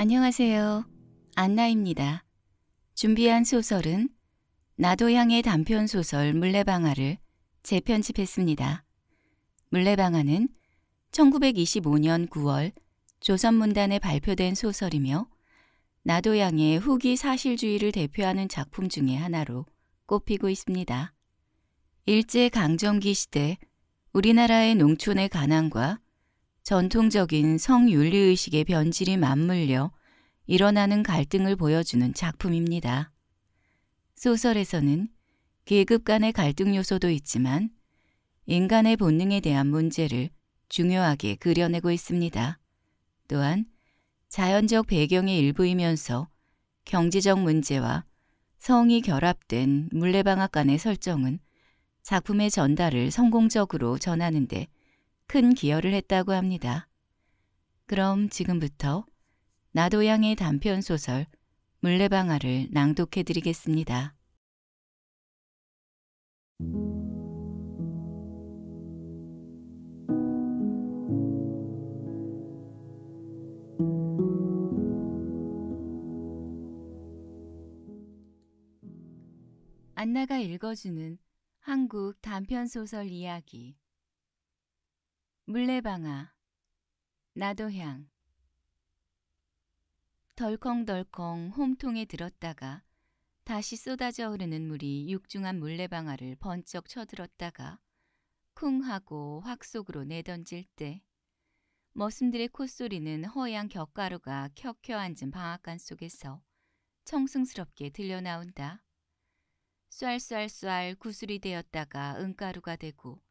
안녕하세요. 안나입니다. 준비한 소설은 나도향의 단편 소설 물레방아를 재편집했습니다. 물레방아는 1925년 9월 조선문단에 발표된 소설이며 나도향의 후기 사실주의를 대표하는 작품 중의 하나로 꼽히고 있습니다. 일제강점기 시대 우리나라의 농촌의 가난과 전통적인 성윤리의식의 변질이 맞물려 일어나는 갈등을 보여주는 작품입니다. 소설에서는 계급 간의 갈등 요소도 있지만 인간의 본능에 대한 문제를 중요하게 그려내고 있습니다. 또한 자연적 배경의 일부이면서 경제적 문제와 성이 결합된 물레방앗간의 설정은 작품의 전달을 성공적으로 전하는 데큰 기여를 했다고 합니다. 그럼 지금부터 나도양의 단편 소설 물레방아를 낭독해 드리겠습니다. 안나가 읽어주는 한국 단편 소설 이야기 물레방아 나도향 덜컹덜컹 홈통에 들었다가 다시 쏟아져 흐르는 물이 육중한 물레방아를 번쩍 쳐들었다가 쿵 하고 확 속으로 내던질 때 머슴들의 콧소리는 허양 격가루가 켜켜 앉은 방앗간 속에서 청승스럽게 들려나온다. 쏴쏴쏴 구슬이 되었다가 은가루가 되고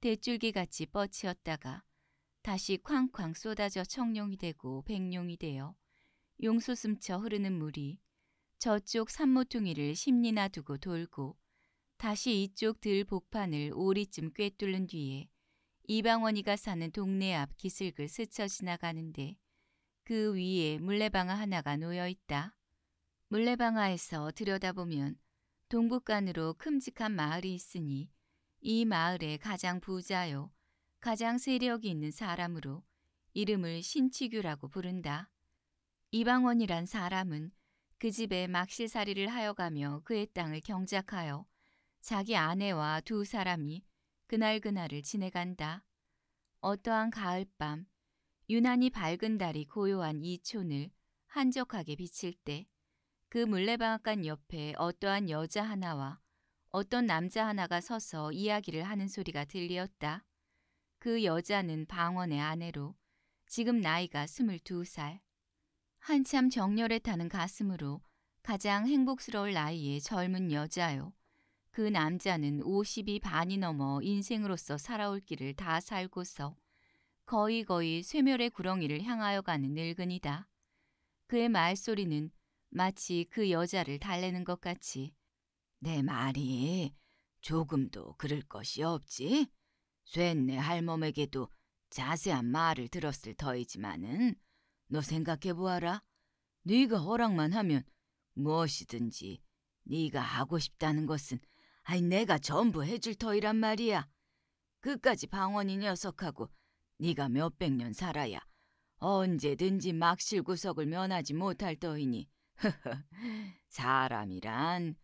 대줄기같이 뻗치었다가 다시 쾅쾅 쏟아져 청룡이 되고 백룡이 되어 용솟음쳐 흐르는 물이 저쪽 산모퉁이를 십리나 두고 돌고 다시 이쪽 들 복판을 오리쯤 꿰뚫는 뒤에 이방원이가 사는 동네 앞 기슭을 스쳐 지나가는데 그 위에 물레방아 하나가 놓여 있다. 물레방아에서 들여다보면 동북간으로 큼직한 마을이 있으니 이 마을의 가장 부자요, 가장 세력이 있는 사람으로 이름을 신치규라고 부른다. 이방원이란 사람은 그 집에 막실살이를 하여가며 그의 땅을 경작하여 자기 아내와 두 사람이 그날그날을 지내간다. 어떠한 가을밤, 유난히 밝은 달이 고요한 이촌을 한적하게 비칠 때 그 물레방앗간 옆에 어떠한 여자 하나와 어떤 남자 하나가 서서 이야기를 하는 소리가 들리었다. 그 여자는 방원의 아내로 지금 나이가 스물두 살 한참 정열에 타는 가슴으로 가장 행복스러울 나이의 젊은 여자요. 그 남자는 50이 반이 넘어 인생으로서 살아올 길을 다 살고서 거의 거의 쇠멸의 구렁이를 향하여 가는 늙은이다. 그의 말소리는 마치 그 여자를 달래는 것 같이 내 말이 조금도 그럴 것이 없지. 쇠네 할멈에게도 자세한 말을 들었을 터이지만은 너 생각해 보아라. 네가 허락만 하면 무엇이든지 네가 하고 싶다는 것은 아이 내가 전부 해줄 터이란 말이야. 끝까지 방언이 녀석하고 네가 몇백 년 살아야 언제든지 막실 구석을 면하지 못할 터이니 사람이란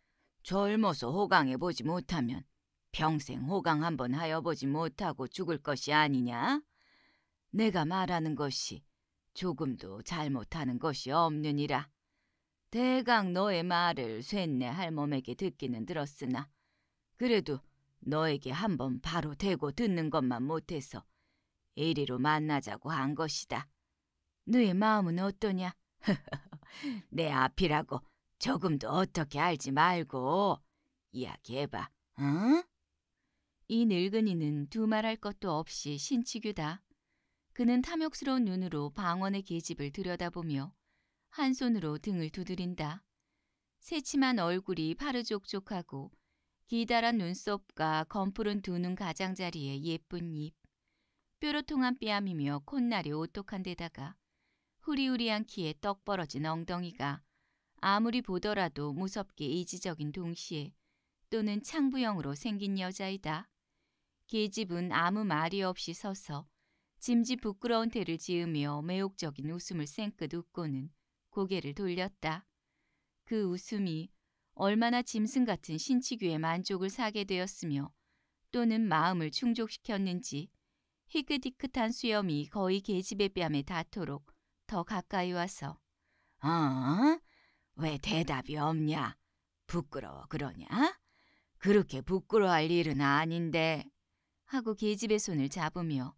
젊어서 호강해 보지 못하면 평생 호강 한번 하여 보지 못하고 죽을 것이 아니냐? 내가 말하는 것이 조금도 잘못하는 것이 없느니라. 대강 너의 말을 쇠네 할멈에게 듣기는 들었으나 그래도 너에게 한번 바로 대고 듣는 것만 못해서 이리로 만나자고 한 것이다. 너의 마음은 어떠냐? 내 앞이라고 조금도 어떻게 알지 말고 이야기해봐, 응? 이 늙은이는 두 말할 것도 없이 신치규다. 그는 탐욕스러운 눈으로 방원의 계집을 들여다보며 한 손으로 등을 두드린다. 새침한 얼굴이 파르족족하고 기다란 눈썹과 검푸른 두 눈 가장자리에 예쁜 입, 뾰로 통한 뺨이며 콧날이 오똑한 데다가 후리후리한 키에 떡 벌어진 엉덩이가 아무리 보더라도 무섭게 이지적인 동시에 또는 창부형으로 생긴 여자이다. 계집은 아무 말이 없이 서서 짐짓 부끄러운 태를 지으며 매혹적인 웃음을 쌩끗 웃고는 고개를 돌렸다. 그 웃음이 얼마나 짐승 같은 신치규의 만족을 사게 되었으며 또는 마음을 충족시켰는지 희끗희끗한 수염이 거의 계집의 뺨에 닿도록 더 가까이 와서 아? 대답이 없냐? 부끄러워 그러냐? 그렇게 부끄러워할 일은 아닌데 하고 계집의 손을 잡으며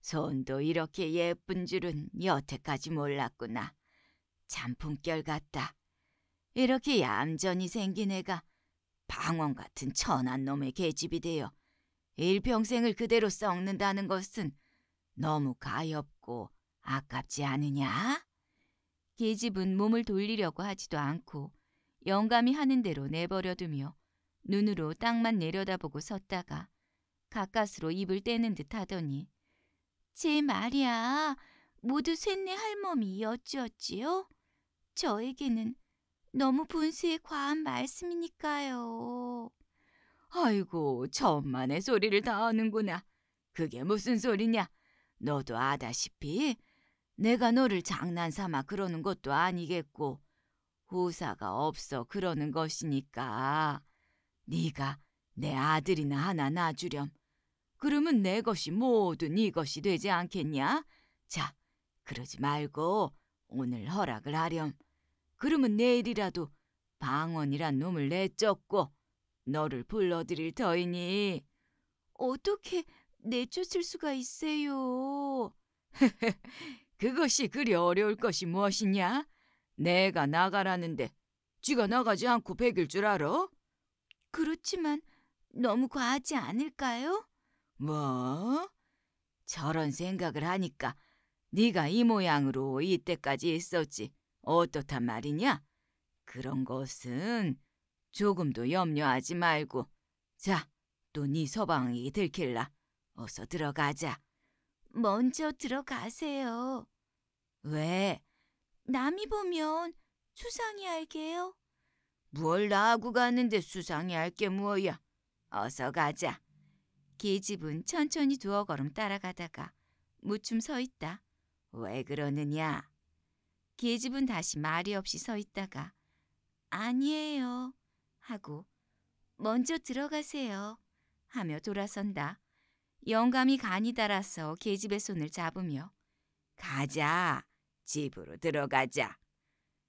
손도 이렇게 예쁜 줄은 여태까지 몰랐구나. 참 품결 같다. 이렇게 얌전히 생긴 애가 방언 같은 천한 놈의 계집이 되어 일평생을 그대로 썩는다는 것은 너무 가엾고 아깝지 않으냐? 계집은 몸을 돌리려고 하지도 않고 영감이 하는 대로 내버려두며 눈으로 땅만 내려다보고 섰다가 가까스로 입을 떼는 듯 하더니 제 말이야 모두 셋네 할멈이 어찌었지요 저에게는 너무 분수에 과한 말씀이니까요. 아이고 천만의 소리를 다 하는구나. 그게 무슨 소리냐. 너도 아다시피 내가 너를 장난삼아 그러는 것도 아니겠고 후사가 없어 그러는 것이니까 네가 내 아들이나 하나 낳아주렴. 그러면 내 것이 모두 네 것이 되지 않겠냐? 자, 그러지 말고 오늘 허락을 하렴. 그러면 내일이라도 방언이란 놈을 내쫓고 너를 불러드릴 터이니 어떻게 내쫓을 수가 있어요? 그것이 그리 어려울 것이 무엇이냐? 내가 나가라는데 쥐가 나가지 않고 베길 줄 알아? 그렇지만 너무 과하지 않을까요? 뭐? 저런 생각을 하니까 네가 이 모양으로 이때까지 있었지 어떻단 말이냐? 그런 것은 조금도 염려하지 말고 자, 또 네 서방이 들킬라. 어서 들어가자. 먼저 들어가세요. 왜? 남이 보면 수상히 알게요. 뭘 나하고 가는데 수상히 알게 뭐야. 어서 가자. 계집은 천천히 두어 걸음 따라가다가 무춤 서 있다. 왜 그러느냐? 계집은 다시 말이 없이 서 있다가 아니에요 하고 먼저 들어가세요 하며 돌아선다. 영감이 간이 달아서 계집의 손을 잡으며 가자 집으로 들어가자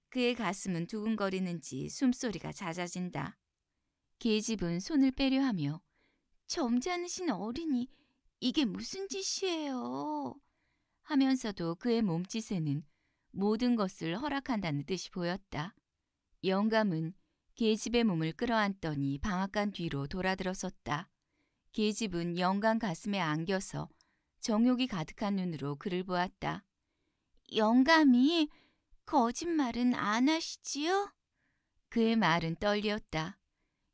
그의 가슴은 두근거리는지 숨소리가 잦아진다. 계집은 손을 빼려 하며 점잖으신 어린이 이게 무슨 짓이에요 하면서도 그의 몸짓에는 모든 것을 허락한다는 뜻이 보였다. 영감은 계집의 몸을 끌어안더니 방앗간 뒤로 돌아들었었다. 계집은 영감 가슴에 안겨서 정욕이 가득한 눈으로 그를 보았다. 영감이 거짓말은 안 하시지요? 그의 말은 떨렸다.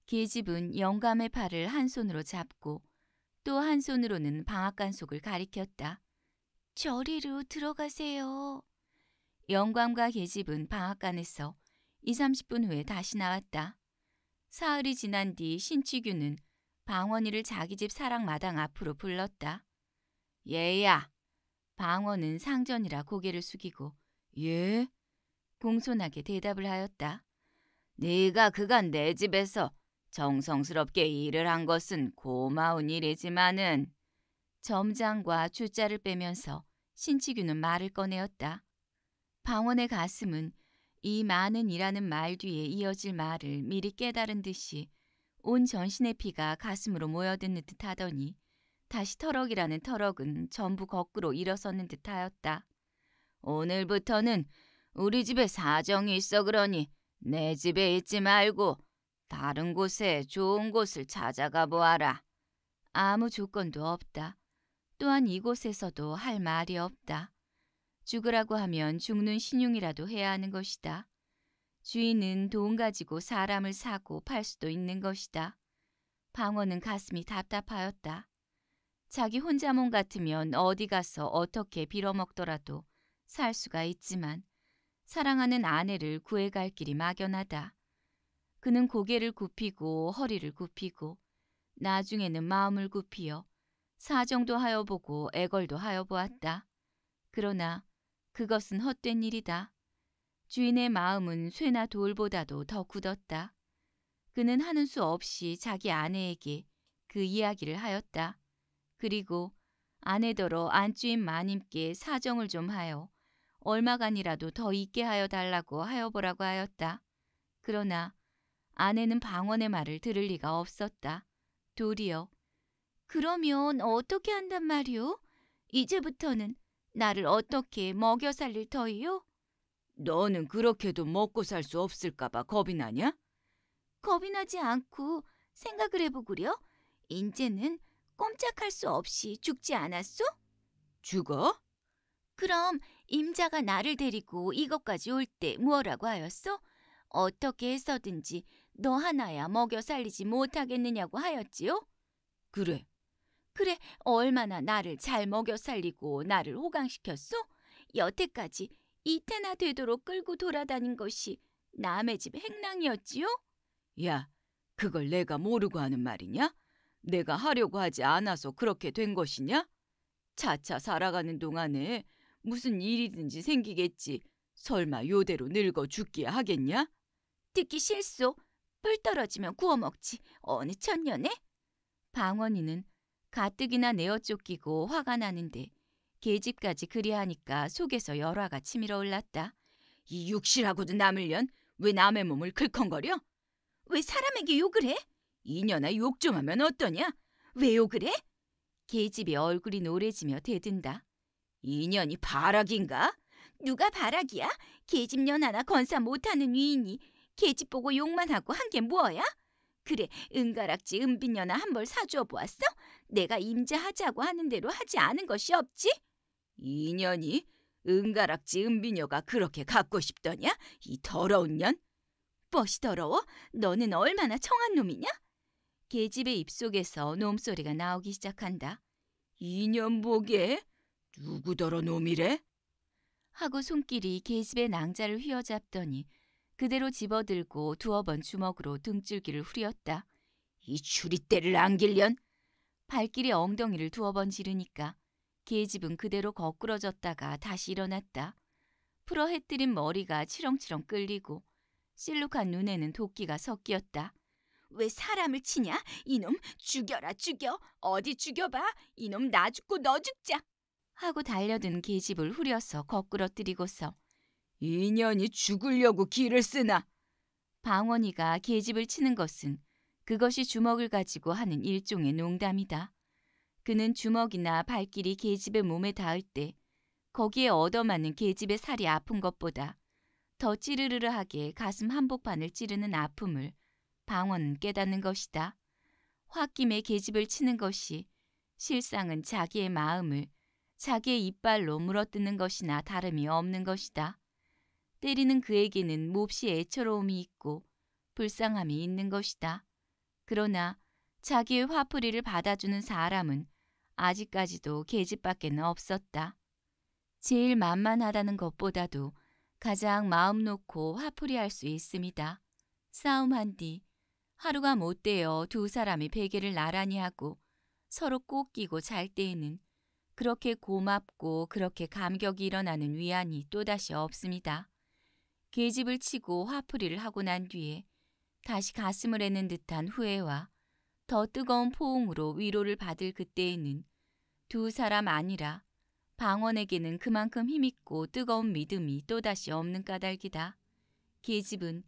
계집은 영감의 팔을 한 손으로 잡고 또 한 손으로는 방앗간 속을 가리켰다. 저리로 들어가세요. 영감과 계집은 방앗간에서 2, 30분 후에 다시 나왔다. 사흘이 지난 뒤 신치규는 방원이를 자기 집 사랑 마당 앞으로 불렀다. 얘야! 방원은 상전이라 고개를 숙이고 예? 공손하게 대답을 하였다. 네가 그간 내 집에서 정성스럽게 일을 한 것은 고마운 일이지만은 점장과 주자를 빼면서 신치규는 말을 꺼내었다. 방원의 가슴은 이 많은 이라는 말 뒤에 이어질 말을 미리 깨달은 듯이 온 전신의 피가 가슴으로 모여드는 듯 하더니 다시 터럭이라는 터럭은 전부 거꾸로 일어서는 듯 하였다. 오늘부터는 우리 집에 사정이 있어 그러니 내 집에 있지 말고 다른 곳에 좋은 곳을 찾아가 보아라. 아무 조건도 없다. 또한 이곳에서도 할 말이 없다. 죽으라고 하면 죽는 신용이라도 해야 하는 것이다. 주인은 돈 가지고 사람을 사고 팔 수도 있는 것이다. 방어는 가슴이 답답하였다. 자기 혼자 몸 같으면 어디 가서 어떻게 빌어먹더라도 살 수가 있지만 사랑하는 아내를 구해갈 길이 막연하다. 그는 고개를 굽히고 허리를 굽히고 나중에는 마음을 굽히어 사정도 하여 보고 애걸도 하여 보았다. 그러나 그것은 헛된 일이다. 주인의 마음은 쇠나 돌보다도 더 굳었다. 그는 하는 수 없이 자기 아내에게 그 이야기를 하였다. 그리고 아내더러 안주인 마님께 사정을 좀 하여 얼마간이라도 더 있게 하여 달라고 하여 보라고 하였다. 그러나 아내는 방언의 말을 들을 리가 없었다. 도리어 그러면 어떻게 한단 말이오? 이제부터는 나를 어떻게 먹여 살릴 터이요? 너는 그렇게도 먹고 살 수 없을까봐 겁이 나냐? 겁이 나지 않고 생각을 해보구려. 인제는 꼼짝할 수 없이 죽지 않았소? 죽어? 그럼 임자가 나를 데리고 이것까지 올때 무엇라고 하였소? 어떻게 해서든지 너 하나야 먹여 살리지 못하겠느냐고 하였지요? 그래. 그래 얼마나 나를 잘 먹여 살리고 나를 호강시켰소? 여태까지 이태나 되도록 끌고 돌아다닌 것이 남의 집 행랑이었지요? 야, 그걸 내가 모르고 하는 말이냐? 내가 하려고 하지 않아서 그렇게 된 것이냐? 차차 살아가는 동안에 무슨 일이든지 생기겠지. 설마 요대로 늙어 죽기야 하겠냐? 듣기 싫소. 불 떨어지면 구워 먹지. 어느 천년에? 방원이는 가뜩이나 내어 쫓기고 화가 나는데 계집까지 그리하니까 속에서 열화가 치밀어 올랐다. 이 육실하고도 남을 년? 왜 남의 몸을 긁컹거려? 왜 사람에게 욕을 해? 이년아 욕 좀 하면 어떠냐? 왜 욕을 해? 계집이 얼굴이 노래지며 대든다. 이년이 바라기인가? 누가 바라기야? 계집년 하나 건사 못하는 위인이 계집 보고 욕만 하고 한 게 뭐야? 그래 은가락지 은빈년아 한 벌 사주어 보았어? 내가 임자하자고 하는 대로 하지 않은 것이 없지? 이년이 은가락지 은비녀가 그렇게 갖고 싶더냐? 이 더러운 년? 뻐시 더러워? 너는 얼마나 청한 놈이냐? 계집의 입속에서 놈소리가 나오기 시작한다. 이 년 보게? 누구더러 놈이래? 하고 손길이 계집의 낭자를 휘어잡더니 그대로 집어들고 두어 번 주먹으로 등줄기를 후렸다. 이 추리떼를 안길련! 발길이 엉덩이를 두어 번 지르니까 계 집은 그대로 거꾸러졌다가 다시 일어났다. 풀어 헤뜨린 머리가 치렁치렁 끌리고 실룩한 눈에는 도끼가 섞였다. 왜 사람을 치냐? 이놈 죽여라 죽여. 어디 죽여봐. 이놈 나 죽고 너 죽자. 하고 달려든 계집을 후려서 거꾸러뜨리고서 인연이 죽으려고 길을 쓰나. 방원이가 계집을 치는 것은 그것이 주먹을 가지고 하는 일종의 농담이다. 그는 주먹이나 발길이 계집의 몸에 닿을 때 거기에 얻어맞는 계집의 살이 아픈 것보다 더 찌르르르하게 가슴 한복판을 찌르는 아픔을 방언은 깨닫는 것이다. 홧김에 계집을 치는 것이 실상은 자기의 마음을 자기의 이빨로 물어뜯는 것이나 다름이 없는 것이다. 때리는 그에게는 몹시 애처로움이 있고 불쌍함이 있는 것이다. 그러나 자기의 화풀이를 받아주는 사람은 아직까지도 계집밖에는 없었다. 제일 만만하다는 것보다도 가장 마음 놓고 화풀이할 수 있습니다. 싸움한 뒤 하루가 못되어 두 사람이 베개를 나란히 하고 서로 꼭 끼고 잘 때에는 그렇게 고맙고 그렇게 감격이 일어나는 위안이 또다시 없습니다. 계집을 치고 화풀이를 하고 난 뒤에 다시 가슴을 애는 듯한 후회와 더 뜨거운 포옹으로 위로를 받을 그때에는 두 사람 아니라 방언에게는 그만큼 힘있고 뜨거운 믿음이 또다시 없는 까닭이다. 계집은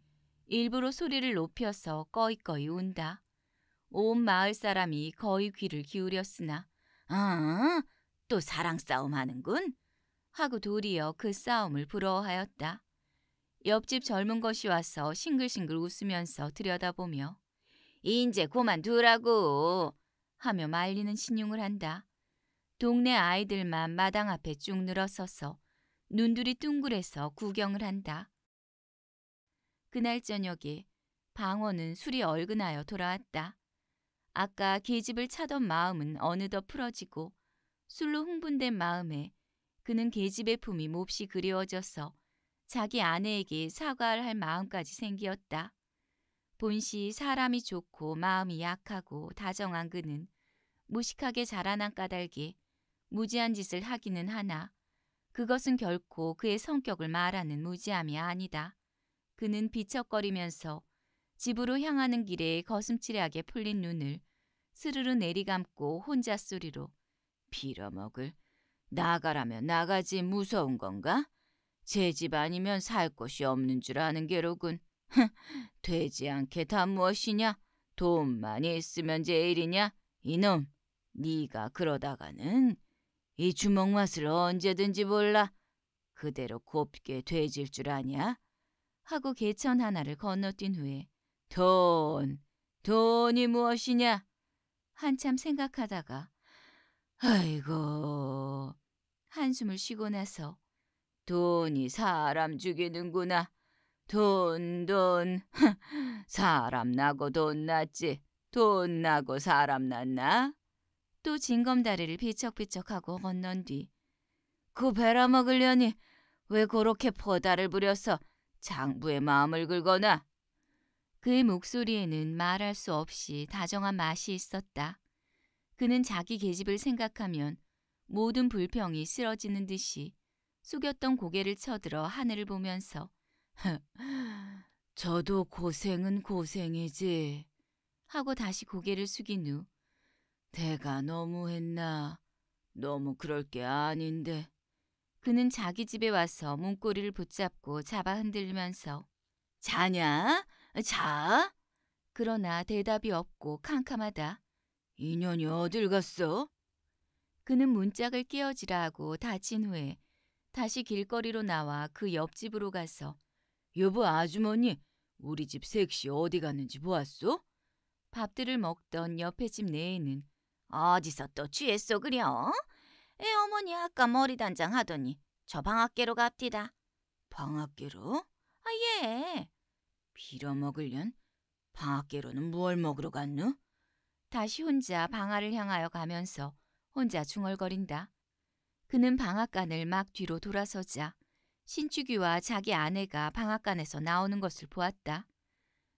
일부러 소리를 높여서 꺼이꺼이 운다. 온 마을 사람이 거의 귀를 기울였으나 아, 또 사랑 싸움 하는군? 하고 도리어 그 싸움을 부러워하였다. 옆집 젊은 것이 와서 싱글싱글 웃으면서 들여다보며 인제 그만두라고 하며 말리는 신용을 한다. 동네 아이들만 마당 앞에 쭉 늘어서서 눈들이 둥글해서 구경을 한다. 그날 저녁에 방어는 술이 얼근하여 돌아왔다. 아까 계집을 차던 마음은 어느덧 풀어지고 술로 흥분된 마음에 그는 계집의 품이 몹시 그리워져서 자기 아내에게 사과할 마음까지 생기었다. 본시 사람이 좋고 마음이 약하고 다정한 그는 무식하게 자라난 까닭에 무지한 짓을 하기는 하나 그것은 결코 그의 성격을 말하는 무지함이 아니다. 그는 비척거리면서 집으로 향하는 길에 거슴치레하게 풀린 눈을 스르르 내리감고 혼자 소리로 빌어먹을 나가라면 나가지 무서운 건가? 제 집 아니면 살 곳이 없는 줄 아는 게로군. 되지 않게 다 무엇이냐? 돈만이 있으면 제일이냐? 이놈, 네가 그러다가는 이 주먹 맛을 언제든지 몰라. 그대로 곱게 돼질 줄 아냐? 하고 개천 하나를 건너뛴 후에 돈, 돈이 무엇이냐? 한참 생각하다가 아이고 한숨을 쉬고 나서 돈이 사람 죽이는구나 돈, 돈. 사람 나고 돈 났지. 돈 나고 사람 났나? 또 징검다리를 비척비척하고 건넌 뒤. 그 베라 먹으려니 왜 그렇게 포다를 부려서 장부의 마음을 긁거나? 그의 목소리에는 말할 수 없이 다정한 맛이 있었다. 그는 자기 계집을 생각하면 모든 불평이 쓰러지는 듯이 숙였던 고개를 쳐들어 하늘을 보면서 저도 고생은 고생이지. 하고 다시 고개를 숙인 후 내가 너무했나? 너무 그럴 게 아닌데. 그는 자기 집에 와서 문고리를 붙잡고 잡아 흔들면서 자냐? 자? 그러나 대답이 없고 캄캄하다. 인연이 어딜 갔어? 그는 문짝을 끼어지라 하고 다친 후에 다시 길거리로 나와 그 옆집으로 가서 여보 아주머니, 우리 집 색시 어디 갔는지 보았소? 밥들을 먹던 옆에 집 내에는 어디서 또 취했소 그려? 애 어머니 아까 머리 단장 하더니 저 방앗개로 갑디다. 방앗개로? 아 예. 빌어 먹을련? 방앗개로는 무얼 먹으러 갔누? 다시 혼자 방아를 향하여 가면서 혼자 중얼거린다. 그는 방앗간을 막 뒤로 돌아서자 신축이와 자기 아내가 방앗간에서 나오는 것을 보았다.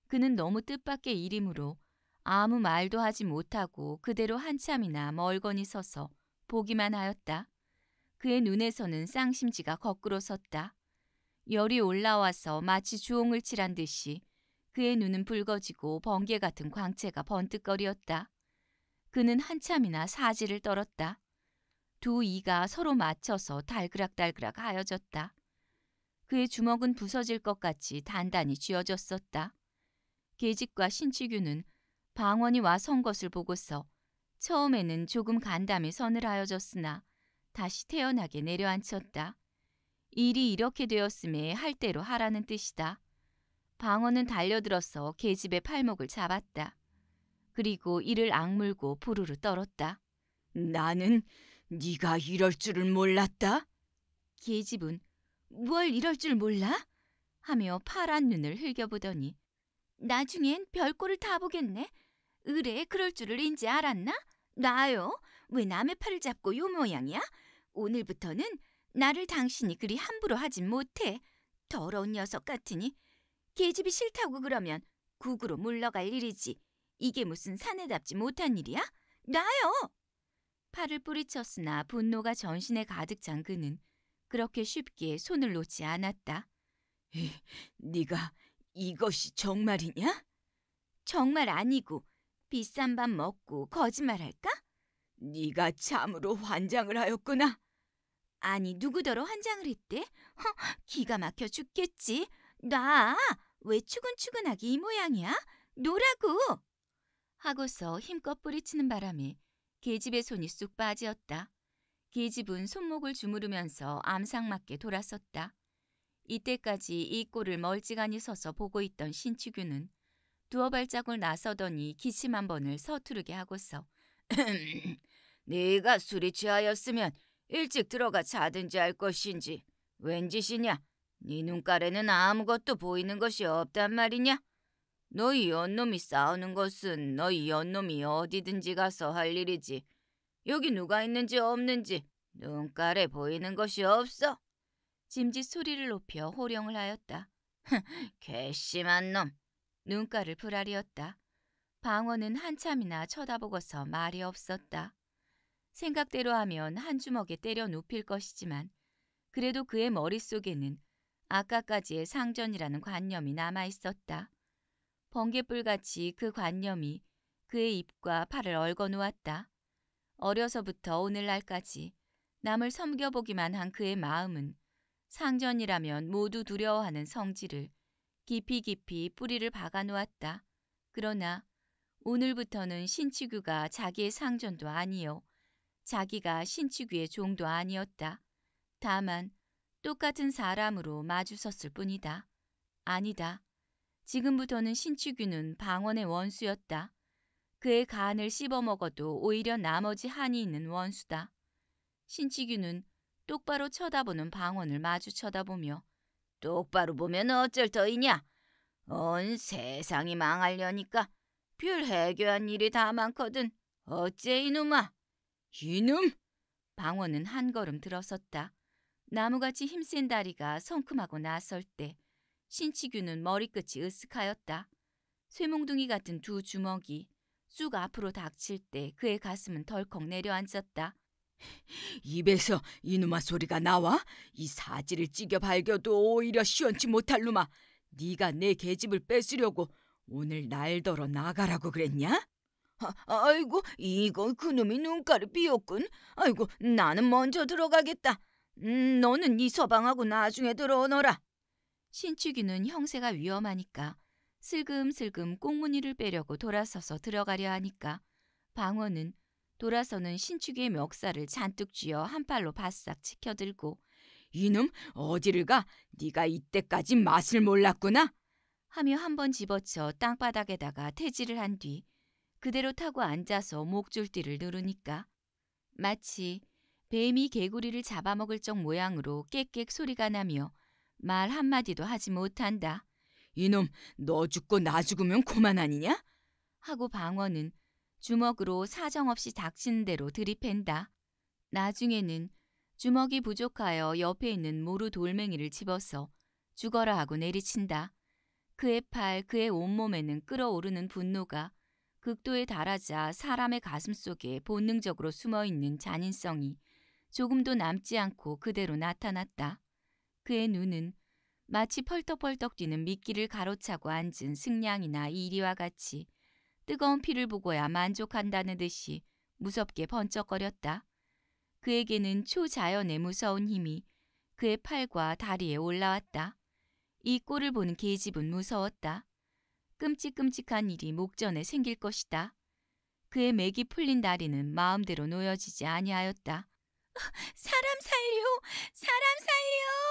그는 너무 뜻밖의 일이므로 아무 말도 하지 못하고 그대로 한참이나 멀거니 서서 보기만 하였다. 그의 눈에서는 쌍심지가 거꾸로 섰다. 열이 올라와서 마치 주홍을 칠한 듯이 그의 눈은 붉어지고 번개 같은 광채가 번뜩거리었다. 그는 한참이나 사지를 떨었다. 두 이가 서로 맞춰서 달그락달그락 하여졌다. 그의 주먹은 부서질 것 같이 단단히 쥐어졌었다. 계집과 신치규는 방원이 와선 것을 보고서 처음에는 조금 간담이 선을 하여졌으나 다시 태연하게 내려앉혔다. 일이 이렇게 되었음에 할 대로 하라는 뜻이다. 방어는 달려들어서 계집의 팔목을 잡았다. 그리고 이를 악물고 부르르 떨었다. 나는 네가 이럴 줄을 몰랐다. 계집은 뭘 이럴 줄 몰라? 하며 파란 눈을 흘겨보더니 나중엔 별꼴을 다 보겠네. 의뢰 그럴 줄을 인지 알았나? 나요? 왜 남의 팔을 잡고 요 모양이야? 오늘부터는 나를 당신이 그리 함부로 하진 못해. 더러운 녀석 같으니. 계집이 싫다고 그러면 국으로 물러갈 일이지. 이게 무슨 사내답지 못한 일이야? 나요! 팔을 뿌리쳤으나 분노가 전신에 가득 찬 그는 그렇게 쉽게 손을 놓지 않았다. 에 네가 이것이 정말이냐? 정말 아니고 비싼 밥 먹고 거짓말할까? 네가 참으로 환장을 하였구나. 아니 누구더러 환장을 했대? 허, 기가 막혀 죽겠지. 나왜 추근추근하게 이 모양이야? 노라고! 하고서 힘껏 뿌리치는 바람에 계집의 손이 쑥 빠지었다. 기집은 손목을 주무르면서 암상맞게 돌아섰다. 이때까지 이 꼴을 멀찌간히 서서 보고 있던 신치규는 두어 발짝을 나서더니 기침 한 번을 서투르게 하고서 네가 술이 취하였으면 일찍 들어가 자든지 할 것인지 왠짓이냐네 눈깔에는 아무것도 보이는 것이 없단 말이냐? 너희 연놈이 싸우는 것은 너희 연놈이 어디든지 가서 할 일이지 여기 누가 있는지 없는지 눈깔에 보이는 것이 없어. 짐짓 소리를 높여 호령을 하였다. 흥, 괘씸한 놈. 눈깔을 불아리었다. 방어는 한참이나 쳐다보고서 말이 없었다. 생각대로 하면 한 주먹에 때려 눕힐 것이지만 그래도 그의 머릿속에는 아까까지의 상전이라는 관념이 남아있었다. 번개불같이 그 관념이 그의 입과 팔을 얽어 놓았다. 어려서부터 오늘날까지 남을 섬겨보기만 한 그의 마음은 상전이라면 모두 두려워하는 성질을 깊이 깊이 뿌리를 박아놓았다. 그러나 오늘부터는 신치규가 자기의 상전도 아니요. 자기가 신치규의 종도 아니었다. 다만 똑같은 사람으로 마주섰을 뿐이다. 아니다. 지금부터는 신치규는 방언의 원수였다. 그의 간을 씹어 먹어도 오히려 나머지 한이 있는 원수다. 신치균은 똑바로 쳐다보는 방언을 마주 쳐다보며 똑바로 보면 어쩔 터이냐? 온 세상이 망하려니까 별해교한 일이 다 많거든. 어째 이놈아? 이놈! 방언은 한 걸음 들어섰다. 나무같이 힘센 다리가 성큼하고 나설 때신치균은 머리끝이 으쓱하였다. 쇠몽둥이 같은 두 주먹이 쑥 앞으로 닥칠 때 그의 가슴은 덜컥 내려앉았다. 입에서 이놈아 소리가 나와? 이 사지를 찢겨 발겨도 오히려 시원치 못할 놈아. 네가 내 계집을 뺏으려고 오늘 날더러 나가라고 그랬냐? 아, 이고 이건 그놈이 눈가를 비었군. 아이고 나는 먼저 들어가겠다. 음, 너는 이 서방하고 나중에 들어오너라. 신축이는 형세가 위험하니까 슬금슬금 꽁무니를 빼려고 돌아서서 들어가려 하니까 방어는 돌아서는 신축의 멱살을 잔뜩 쥐어 한 팔로 바싹 치켜들고 이놈 어디를 가? 네가 이때까지 맛을 몰랐구나. 하며 한 번 집어쳐 땅바닥에다가 퇴지를 한 뒤 그대로 타고 앉아서 목줄띠를 누르니까 마치 뱀이 개구리를 잡아먹을 적 모양으로 깨깨 소리가 나며 말 한마디도 하지 못한다. 이놈 너 죽고 나 죽으면 고만 아니냐? 하고 방어은 주먹으로 사정없이 닥친 대로 들이팬다. 나중에는 주먹이 부족하여 옆에 있는 모루 돌멩이를 집어서 죽어라 하고 내리친다. 그의 팔, 그의 온몸에는 끓어오르는 분노가 극도에 달하자 사람의 가슴 속에 본능적으로 숨어있는 잔인성이 조금도 남지 않고 그대로 나타났다. 그의 눈은 마치 펄떡펄떡 뛰는 미끼를 가로차고 앉은 승냥이나 이리와 같이 뜨거운 피를 보고야 만족한다는 듯이 무섭게 번쩍거렸다. 그에게는 초자연의 무서운 힘이 그의 팔과 다리에 올라왔다. 이 꼴을 보는 계집은 무서웠다. 끔찍끔찍한 일이 목전에 생길 것이다. 그의 맥이 풀린 다리는 마음대로 놓여지지 아니하였다. 사람 살려! 사람 살려!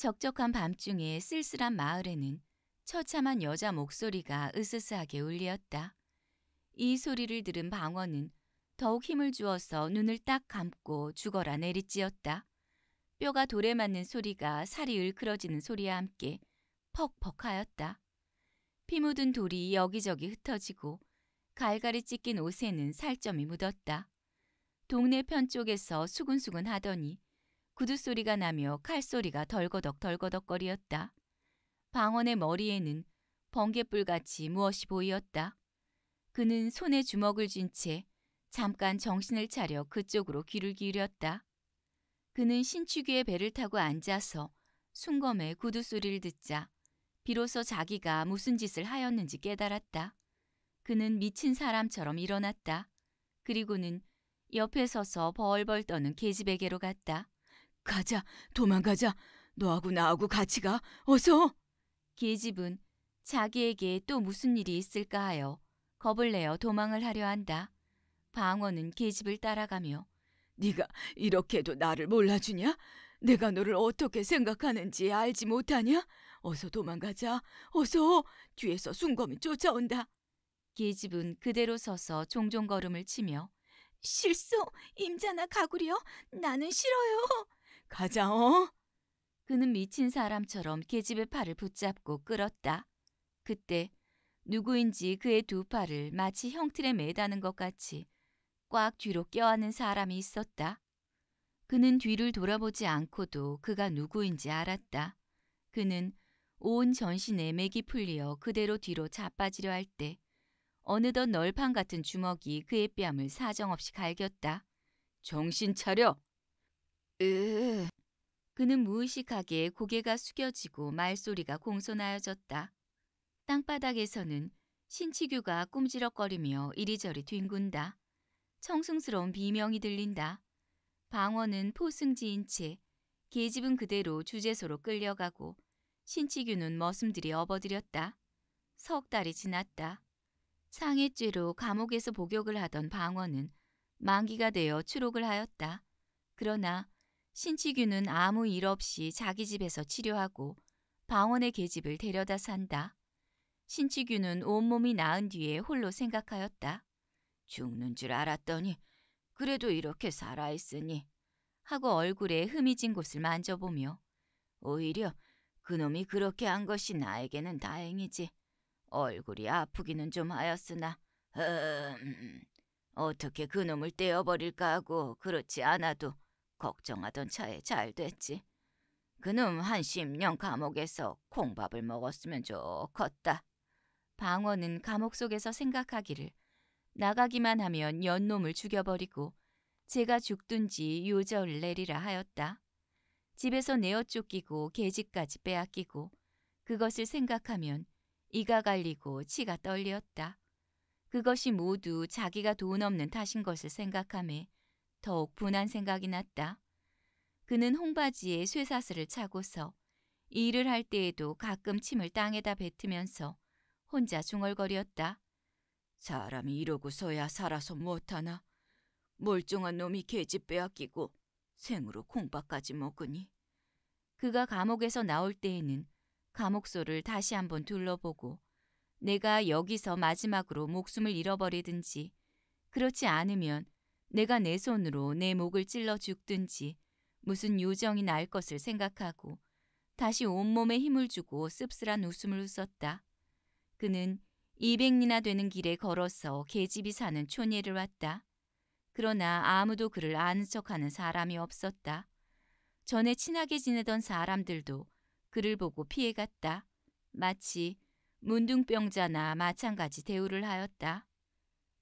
적적한 밤중에 쓸쓸한 마을에는 처참한 여자 목소리가 으스스하게 울렸다. 이 소리를 들은 방어은 더욱 힘을 주어서 눈을 딱 감고 죽어라 내리찌었다. 뼈가 돌에 맞는 소리가 살이 을그러지는 소리와 함께 퍽퍽하였다. 피 묻은 돌이 여기저기 흩어지고 갈갈이 찢긴 옷에는 살점이 묻었다. 동네 편 쪽에서 수근수근 하더니 구두 소리가 나며 칼소리가 덜거덕덜거덕거리었다. 방언의 머리에는 번개불같이 무엇이 보이었다. 그는 손에 주먹을 쥔 채 잠깐 정신을 차려 그쪽으로 귀를 기울였다. 그는 신축위의 배를 타고 앉아서 순검의 구두 소리를 듣자 비로소 자기가 무슨 짓을 하였는지 깨달았다. 그는 미친 사람처럼 일어났다. 그리고는 옆에 서서 벌벌 떠는 계집에게로 갔다. 가자, 도망가자. 너하고 나하고 같이 가. 어서. 계집은 자기에게 또 무슨 일이 있을까 하여 겁을 내어 도망을 하려 한다. 방어는 계집을 따라가며 네가 이렇게도 나를 몰라주냐? 내가 너를 어떻게 생각하는지 알지 못하냐? 어서 도망가자. 어서 뒤에서 순검이 쫓아온다. 계집은 그대로 서서 종종 걸음을 치며 실소 임자나 가구려 나는 싫어요. 가자, 어? 그는 미친 사람처럼 계집의 팔을 붙잡고 끌었다. 그때 누구인지 그의 두 팔을 마치 형틀에 매다는 것 같이 꽉 뒤로 껴안은 사람이 있었다. 그는 뒤를 돌아보지 않고도 그가 누구인지 알았다. 그는 온 전신에 맥이 풀리어 그대로 뒤로 자빠지려 할 때 어느덧 널판 같은 주먹이 그의 뺨을 사정없이 갈겼다. 정신 차려! 으. 그는 무의식하게 고개가 숙여지고 말소리가 공손하여졌다. 땅바닥에서는 신치규가 꿈지럭거리며 이리저리 뒹군다. 청승스러운 비명이 들린다. 방어는 포승지인 채 계집은 그대로 주재소로 끌려가고 신치규는 머슴들이 업어들였다. 석 달이 지났다. 상해죄로 감옥에서 복역을 하던 방어는 만기가 되어 추록을 하였다. 그러나 신치규는 아무 일 없이 자기 집에서 치료하고 방원의 계집을 데려다 산다. 신치규는 온몸이 나은 뒤에 홀로 생각하였다. 죽는 줄 알았더니 그래도 이렇게 살아있으니 하고 얼굴에 흠이 진 곳을 만져보며 오히려 그놈이 그렇게 한 것이 나에게는 다행이지. 얼굴이 아프기는 좀 하였으나 음, 어떻게 그놈을 떼어버릴까 하고 그렇지 않아도 걱정하던 차에 잘 됐지. 그 놈 한 10년 감옥에서 콩밥을 먹었으면 좋겠다. 방어는 감옥 속에서 생각하기를 나가기만 하면 연놈을 죽여버리고 제가 죽든지 요절 내리라 하였다. 집에서 내어 쫓기고 계집까지 빼앗기고 그것을 생각하면 이가 갈리고 치가 떨리었다. 그것이 모두 자기가 돈 없는 탓인 것을 생각함에 더욱 분한 생각이 났다. 그는 홍바지에 쇠사슬을 차고서 일을 할 때에도 가끔 침을 땅에다 뱉으면서 혼자 중얼거렸다. 사람이 이러고서야 살아서 못하나. 멀쩡한 놈이 계집 빼앗기고 생으로 콩밥까지 먹으니. 그가 감옥에서 나올 때에는 감옥소를 다시 한번 둘러보고 내가 여기서 마지막으로 목숨을 잃어버리든지 그렇지 않으면 내가 내 손으로 내 목을 찔러 죽든지 무슨 요정이 날 것을 생각하고 다시 온몸에 힘을 주고 씁쓸한 웃음을 웃었다. 그는 200리나 되는 길에 걸어서 계집이 사는 촌예를 왔다. 그러나 아무도 그를 아는 척하는 사람이 없었다. 전에 친하게 지내던 사람들도 그를 보고 피해갔다. 마치 문둥병자나 마찬가지 대우를 하였다.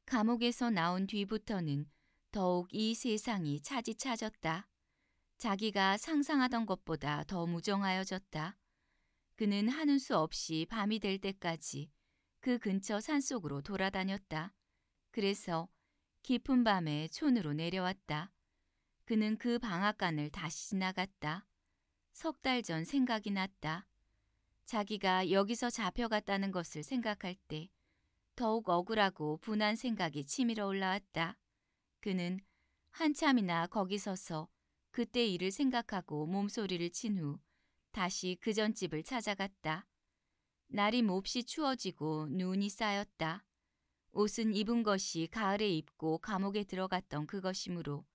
감옥에서 나온 뒤부터는 더욱 이 세상이 차지차졌다. 자기가 상상하던 것보다 더 무정하여졌다. 그는 하는 수 없이 밤이 될 때까지 그 근처 산속으로 돌아다녔다. 그래서 깊은 밤에 촌으로 내려왔다. 그는 그 방앗간을 다시 지나갔다. 석 달 전 생각이 났다. 자기가 여기서 잡혀갔다는 것을 생각할 때 더욱 억울하고 분한 생각이 치밀어 올라왔다. 그는 한참이나 거기 서서 그때 일을 생각하고 몸소리를 친 후 다시 그 전집을 찾아갔다. 날이 몹시 추워지고 눈이 쌓였다. 옷은 입은 것이 가을에 입고 감옥에 들어갔던 그것이므로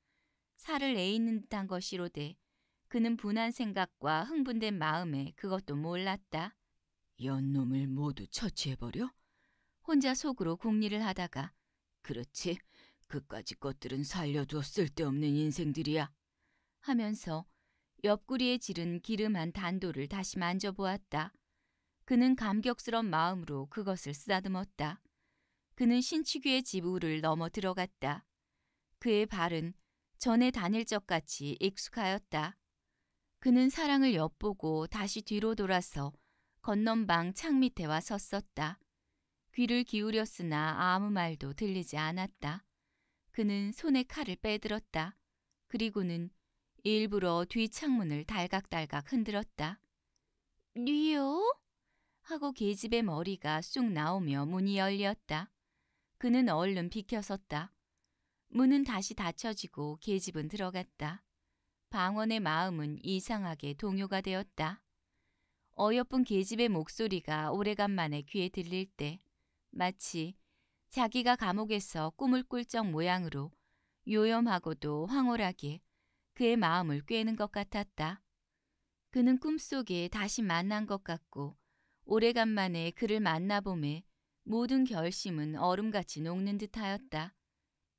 살을 애있는 듯한 것이로되 그는 분한 생각과 흥분된 마음에 그것도 몰랐다. 연놈을 모두 처치해버려? 혼자 속으로 궁리를 하다가 그렇지 그까지 것들은 살려두어 쓸데없는 인생들이야. 하면서 옆구리에 지른 기름한 단도를 다시 만져보았다. 그는 감격스러운 마음으로 그것을 쓰다듬었다. 그는 신치위의 지부를 넘어 들어갔다. 그의 발은 전에 다닐 적같이 익숙하였다. 그는 사랑을 엿보고 다시 뒤로 돌아서 건넌방 창 밑에 와 섰었다. 귀를 기울였으나 아무 말도 들리지 않았다. 그는 손에 칼을 빼들었다. 그리고는 일부러 뒤창문을 달각달각 흔들었다. 뉴요? 하고 계집의 머리가 쑥 나오며 문이 열렸다. 그는 얼른 비켜섰다. 문은 다시 닫혀지고 계집은 들어갔다. 방원의 마음은 이상하게 동요가 되었다. 어여쁜 계집의 목소리가 오래간만에 귀에 들릴 때 마치 자기가 감옥에서 꿈을 꿀 적 모양으로 요염하고도 황홀하게 그의 마음을 꿰는 것 같았다. 그는 꿈속에 다시 만난 것 같고 오래간만에 그를 만나봄에 모든 결심은 얼음같이 녹는 듯하였다.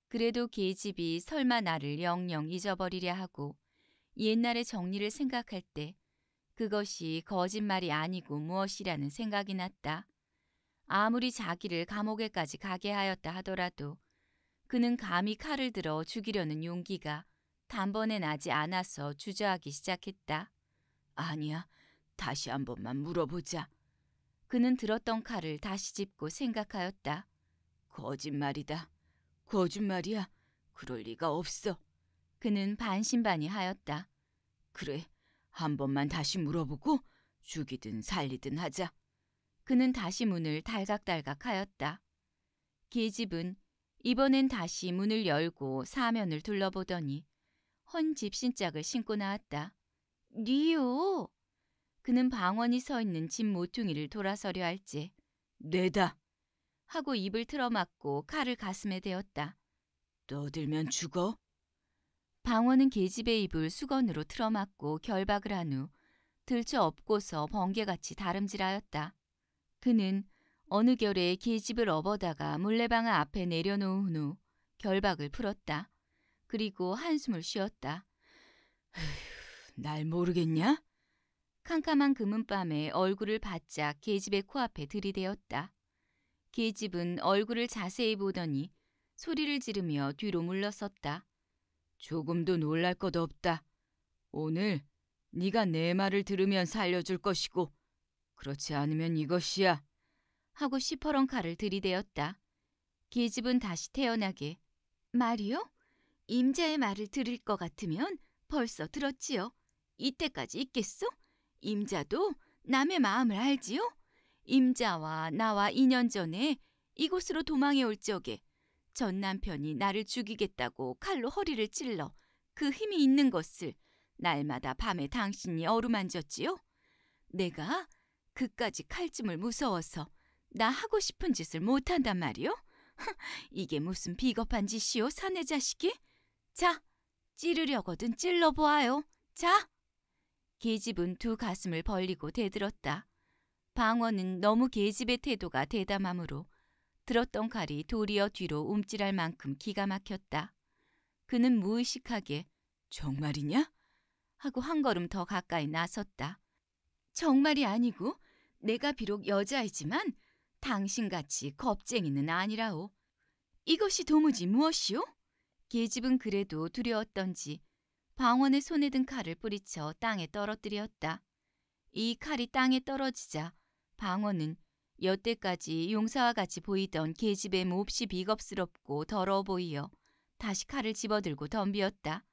그래도 계집이 설마 나를 영영 잊어버리려 하고 옛날의 정리를 생각할 때 그것이 거짓말이 아니고 무엇이라는 생각이 났다. 아무리 자기를 감옥에까지 가게 하였다 하더라도 그는 감히 칼을 들어 죽이려는 용기가 단번에 나지 않아서 주저하기 시작했다. 아니야, 다시 한 번만 물어보자. 그는 들었던 칼을 다시 짚고 생각하였다. 거짓말이다. 거짓말이야. 그럴 리가 없어. 그는 반신반의하였다. 그래, 한 번만 다시 물어보고 죽이든 살리든 하자. 그는 다시 문을 달각달각 하였다. 계집은 이번엔 다시 문을 열고 사면을 둘러보더니 헌 집신짝을 신고 나왔다. 니요! 그는 방원이 서 있는 집 모퉁이를 돌아서려 할지 뇌다! 하고 입을 틀어막고 칼을 가슴에 대었다. 떠들면 죽어? 방원은 계집의 입을 수건으로 틀어막고 결박을 한 후 들쳐 업고서 번개같이 다름질하였다. 그는 어느 결에 계집을 업어다가 물레방아 앞에 내려놓은 후 결박을 풀었다. 그리고 한숨을 쉬었다. 휴, 날 모르겠냐? 캄캄한 금은밤에 얼굴을 바짝 계집의 코앞에 들이대었다. 계집은 얼굴을 자세히 보더니 소리를 지르며 뒤로 물러섰다. 조금도 놀랄 것 없다. 오늘 네가 내 말을 들으면 살려줄 것이고 그렇지 않으면 이것이야. 하고 시퍼런 칼을 들이대었다. 계집은 다시 태어나게. 말이요? 임자의 말을 들을 것 같으면 벌써 들었지요. 이때까지 있겠소? 임자도 남의 마음을 알지요? 임자와 나와 2년 전에 이곳으로 도망해 올 적에 전 남편이 나를 죽이겠다고 칼로 허리를 찔러 그 힘이 있는 것을 날마다 밤에 당신이 어루만졌지요? 내가 그까지 칼찜을 무서워서 나 하고 싶은 짓을 못한단 말이오? 이게 무슨 비겁한 짓이오, 사내 자식이? 자, 찌르려거든 찔러보아요. 자! 계집은 두 가슴을 벌리고 대들었다. 방어은 너무 계집의 태도가 대담함으로 들었던 칼이 도리어 뒤로 움찔할 만큼 기가 막혔다. 그는 무의식하게 정말이냐? 하고 한 걸음 더 가까이 나섰다. 정말이 아니고 내가 비록 여자이지만 당신같이 겁쟁이는 아니라오. 이것이 도무지 무엇이오? 계집은 그래도 두려웠던지 방원의 손에 든 칼을 뿌리쳐 땅에 떨어뜨렸다. 이 칼이 땅에 떨어지자 방원은 여태까지 용사와 같이 보이던 계집의 몹시 비겁스럽고 더러워 보이어 다시 칼을 집어들고 덤비었다.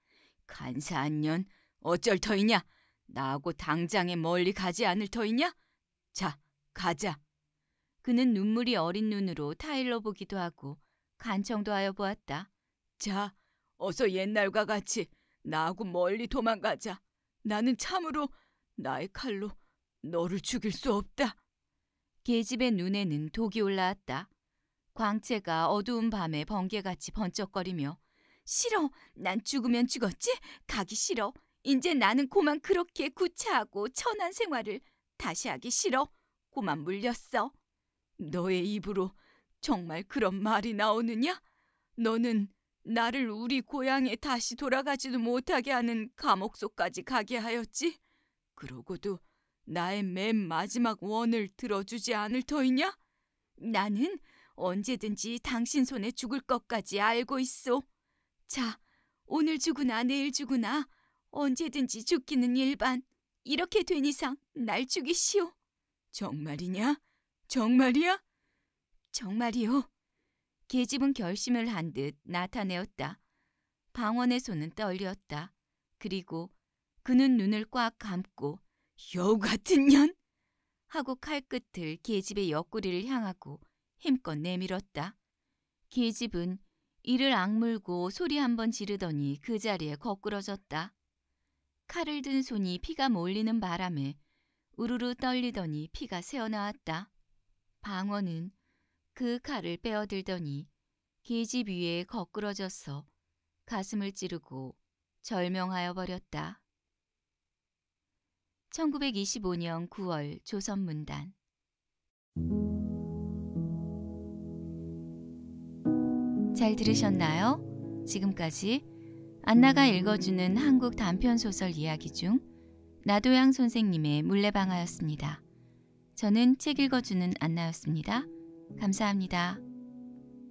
간사한 년, 어쩔 터이냐? 나하고 당장에 멀리 가지 않을 터이냐? 자, 가자. 그는 눈물이 어린 눈으로 타일러 보기도 하고 간청도 하여 보았다. 자, 어서 옛날과 같이 나하고 멀리 도망가자. 나는 참으로 나의 칼로 너를 죽일 수 없다. 계집의 눈에는 독이 올라왔다. 광채가 어두운 밤에 번개같이 번쩍거리며 싫어. 난 죽으면 죽었지. 가기 싫어. 이제 나는 고만 그렇게 구차하고 천한 생활을 다시 하기 싫어. 꼬만 물렸어. 너의 입으로 정말 그런 말이 나오느냐? 너는 나를 우리 고향에 다시 돌아가지도 못하게 하는 감옥소까지 가게 하였지? 그러고도 나의 맨 마지막 원을 들어주지 않을 터이냐? 나는 언제든지 당신 손에 죽을 것까지 알고 있어. 자, 오늘 죽으나 내일 죽으나 언제든지 죽기는 일반. 이렇게 된 이상 날 죽이시오. 정말이냐? 정말이야? 정말이요. 계집은 결심을 한 듯 나타내었다. 방원의 손은 떨렸다. 그리고 그는 눈을 꽉 감고 여우 같은 년! 하고 칼끝을 계집의 옆구리를 향하고 힘껏 내밀었다. 계집은 이를 악물고 소리 한 번 지르더니 그 자리에 거꾸러졌다. 칼을 든 손이 피가 몰리는 바람에 우르르 떨리더니 피가 새어나왔다. 방어는 그 칼을 빼어들더니 계집 위에 거꾸러져서 가슴을 찌르고 절명하여 버렸다. 1925년 9월 조선문단 잘 들으셨나요? 지금까지 안나가 읽어주는 한국 단편소설 이야기 중 나도양 선생님의 물레방아였습니다. 저는 책 읽어주는 안나였습니다. 감사합니다.